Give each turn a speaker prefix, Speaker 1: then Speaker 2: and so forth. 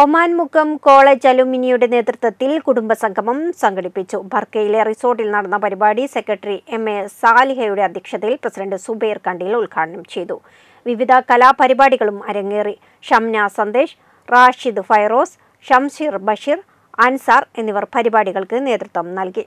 Speaker 1: Oman Mukkam college അലുമിനിയുടെ നേതൃത്വത്തിൽ കുടുംബസംഗമം സംഘടിപ്പിച്ചു ബർക്കയിലെ റിസോർട്ടിൽ നടന്ന പരിപാടി സെക്രട്ടറി എം എ സാലിഹയുടെ അധ്യക്ഷതയിൽ പ്രസിഡന്റ് സുബൈർ കണ്ടിയിൽ ഉദ്ഘാടനം ചെയ്തു വിവിധ കലാപരിപാടികളും അരങ്ങേറി ഷംന സന്ദേശ് റാഷിദ് ഫൈറോസ് ഷംഷീർ ബഷീർ അൻസാർ എന്നിവർ പരിപാടികൾക്ക് നേതൃത്വം
Speaker 2: നൽകി